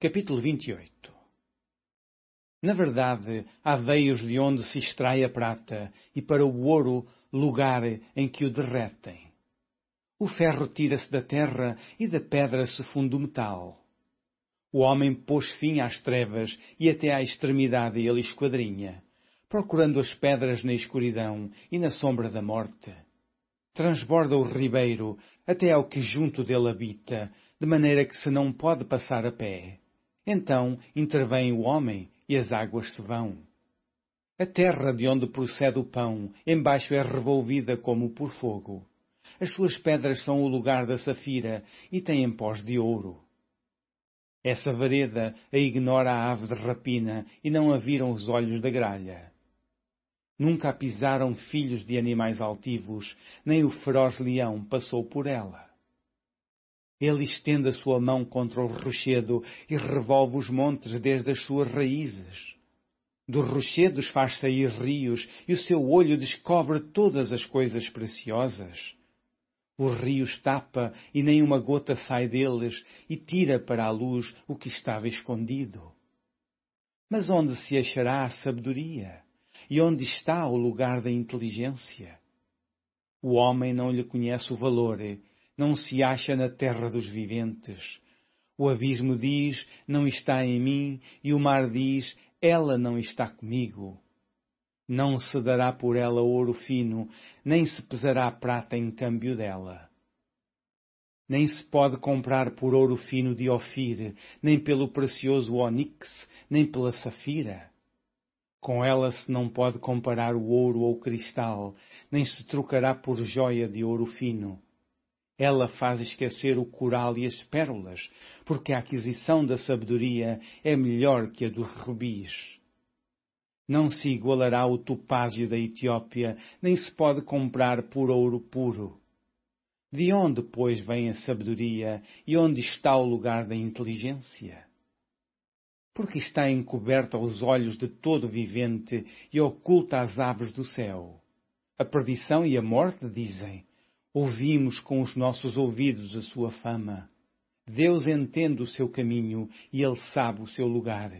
Capítulo 28 Na verdade, há veios de onde se extrai a prata, e para o ouro, lugar em que o derretem. O ferro tira-se da terra, e da pedra se funde o metal. O homem pôs fim às trevas, e até à extremidade ele esquadrinha, procurando as pedras na escuridão e na sombra da morte transborda o ribeiro até ao que junto dele habita, de maneira que se não pode passar a pé. Então intervém o homem e as águas se vão. A terra de onde procede o pão, embaixo é revolvida como por fogo. As suas pedras são o lugar da safira e têm pós de ouro. Essa vereda a ignora a ave de rapina e não a viram os olhos da gralha. Nunca a pisaram filhos de animais altivos, nem o feroz leão passou por ela. Ele estende a sua mão contra o rochedo e revolve os montes desde as suas raízes. Dos rochedos faz sair rios e o seu olho descobre todas as coisas preciosas. Os rios tapa e nem uma gota sai deles e tira para a luz o que estava escondido. Mas onde se achará a sabedoria? E onde está o lugar da inteligência? O homem não lhe conhece o valor não se acha na terra dos viventes. O abismo diz, não está em mim, e o mar diz, ela não está comigo. Não se dará por ela ouro fino, nem se pesará prata em câmbio dela. Nem se pode comprar por ouro fino de Ofir, nem pelo precioso onix, nem pela safira. Com ela se não pode comparar o ouro ou o cristal, nem se trocará por joia de ouro fino. Ela faz esquecer o coral e as pérolas, porque a aquisição da sabedoria é melhor que a dos rubis. Não se igualará o topázio da Etiópia, nem se pode comprar por ouro puro. De onde, pois, vem a sabedoria e onde está o lugar da inteligência? Porque está encoberta aos olhos de todo vivente e oculta às aves do céu. A perdição e a morte dizem: Ouvimos com os nossos ouvidos a sua fama. Deus entende o seu caminho e ele sabe o seu lugar,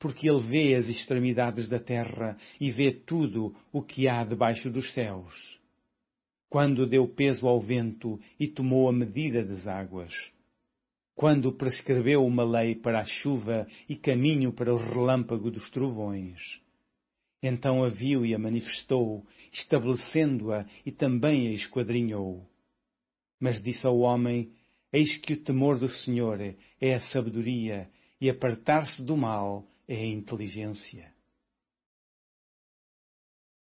porque ele vê as extremidades da terra e vê tudo o que há debaixo dos céus. Quando deu peso ao vento e tomou a medida das águas. Quando prescreveu uma lei para a chuva e caminho para o relâmpago dos trovões então a viu e a manifestou, estabelecendo-a e também a esquadrinhou. Mas disse ao homem: Eis que o temor do Senhor é a sabedoria, e apartar-se do mal é a inteligência.